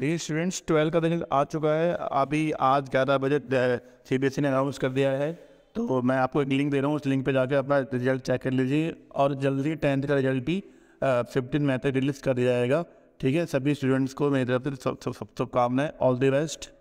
देखिए students twelve का result आ चुका है अभी आज ग्यारह बजे सी बी एस ई ने अनाउंस कर दिया है तो मैं आपको एक लिंक दे रहा हूँ उस लिंक पे जाकर अपना रिजल्ट चेक कर लीजिए और जल्दी टेंथ का रिजल्ट भी फिफ्टीन मई तक रिलीज कर दिया जाएगा ठीक है सभी स्टूडेंट्स को मेरी तरफ से सब शुभकामनाएं ऑल द बेस्ट